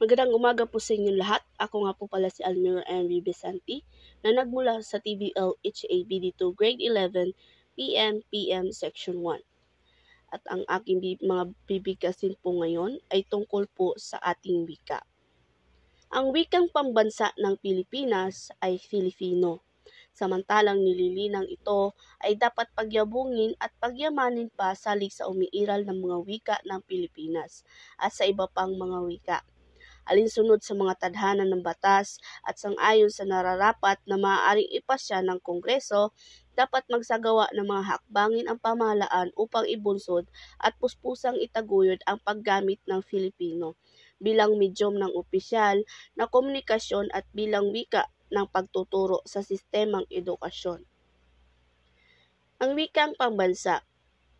Magandang umaga po sa inyo lahat. Ako nga po pala si Almira Henry Besanti na nagmula sa TBL HABD2 Grade 11 PM PM Section 1. At ang aking bi- mga bibigkasin po ngayon ay tungkol po sa ating wika. Ang wikang pambansa ng Pilipinas ay Filipino. Samantalang nililinang ito ay dapat pagyabungin at pagyamanin pa salig sa umiiral ng mga wika ng Pilipinas at sa iba pang mga wika alinsunod sa mga tadhana ng batas at sangayon sa nararapat na maaaring ipasya ng Kongreso, dapat magsagawa ng mga hakbangin ang pamahalaan upang ibunsod at puspusang itaguyod ang paggamit ng Filipino bilang medium ng opisyal na komunikasyon at bilang wika ng pagtuturo sa sistemang edukasyon. Ang wikang pambansa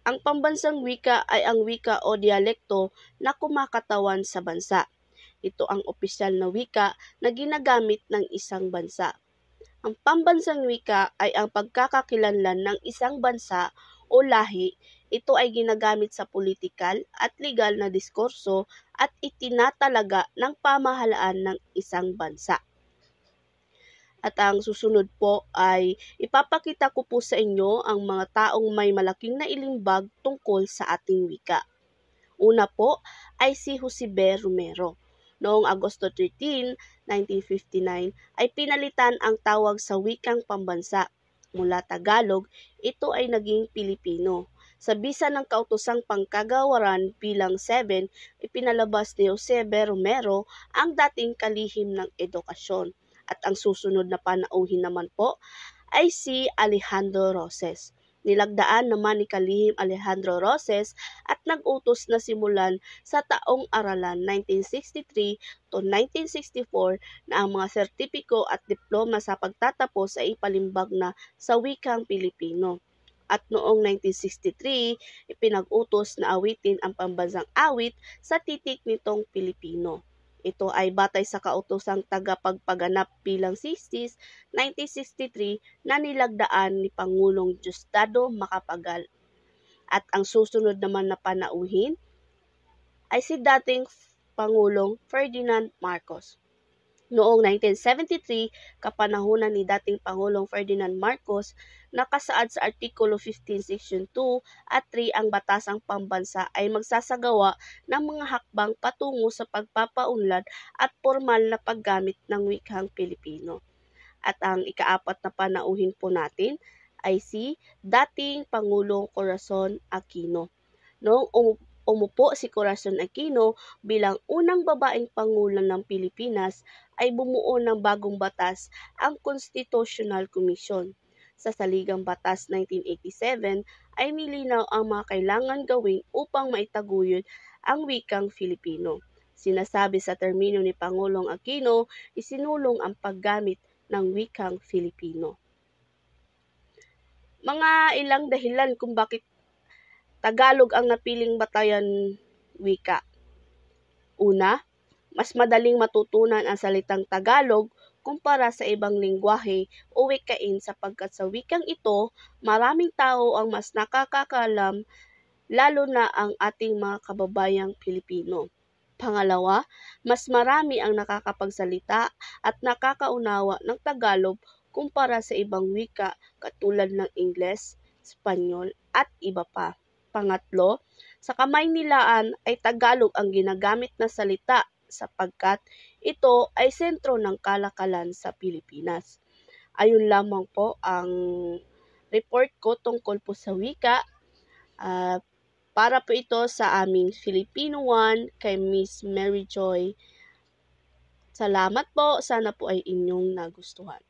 ang pambansang wika ay ang wika o dialekto na kumakatawan sa bansa. Ito ang opisyal na wika na ginagamit ng isang bansa. Ang pambansang wika ay ang pagkakakilanlan ng isang bansa o lahi. Ito ay ginagamit sa politikal at legal na diskurso at itinatalaga ng pamahalaan ng isang bansa. At ang susunod po ay ipapakita ko po sa inyo ang mga taong may malaking nailimbag tungkol sa ating wika. Una po ay si Jose B. Romero noong Agosto 13, 1959 ay pinalitan ang tawag sa wikang pambansa. Mula Tagalog, ito ay naging Pilipino. Sa bisa ng kautosang pangkagawaran bilang 7, ipinalabas ni Jose Romero ang dating kalihim ng edukasyon. At ang susunod na panauhin naman po ay si Alejandro Roses. Nilagdaan naman ni Kalihim Alejandro Roses at nagutos na simulan sa taong aralan 1963 to 1964 na ang mga sertipiko at diploma sa pagtatapos ay ipalimbag na sa wikang Pilipino. At noong 1963, ipinag-utos na awitin ang pambansang awit sa titik nitong Pilipino. Ito ay batay sa kautosang tagapagpaganap bilang 60s 1963 na nilagdaan ni Pangulong Diosdado Makapagal. At ang susunod naman na panauhin ay si dating Pangulong Ferdinand Marcos. Noong 1973, kapanahunan ni dating Pangulong Ferdinand Marcos, nakasaad sa Artikulo 15 Section 2 at 3 ang Batasang Pambansa ay magsasagawa ng mga hakbang patungo sa pagpapaunlad at formal na paggamit ng wikhang Pilipino. At ang ikaapat na panauhin po natin ay si dating Pangulong Corazon Aquino. Noong umupo si Corazon Aquino bilang unang babaeng pangulo ng Pilipinas ay bumuo ng bagong batas ang Constitutional Commission. Sa Saligang Batas 1987 ay nilinaw ang mga kailangan gawin upang maitaguyod ang wikang Filipino. Sinasabi sa termino ni Pangulong Aquino, isinulong ang paggamit ng wikang Filipino mga ilang dahilan kung bakit Tagalog ang napiling batayan wika. Una, mas madaling matutunan ang salitang Tagalog kumpara sa ibang lingwahe o wikain sapagkat sa wikang ito, maraming tao ang mas nakakakalam lalo na ang ating mga kababayang Pilipino. Pangalawa, mas marami ang nakakapagsalita at nakakaunawa ng Tagalog kumpara sa ibang wika katulad ng Ingles, Espanyol at iba pa. Pangatlo, sa kamay nilaan ay Tagalog ang ginagamit na salita sapagkat ito ay sentro ng kalakalan sa Pilipinas. Ayun lamang po ang report ko tungkol po sa wika. Uh, para po ito sa aming Filipino 1 kay Miss Mary Joy. Salamat po. Sana po ay inyong nagustuhan.